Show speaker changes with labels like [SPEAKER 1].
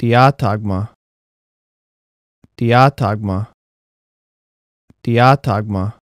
[SPEAKER 1] diatagma diatagma diatagma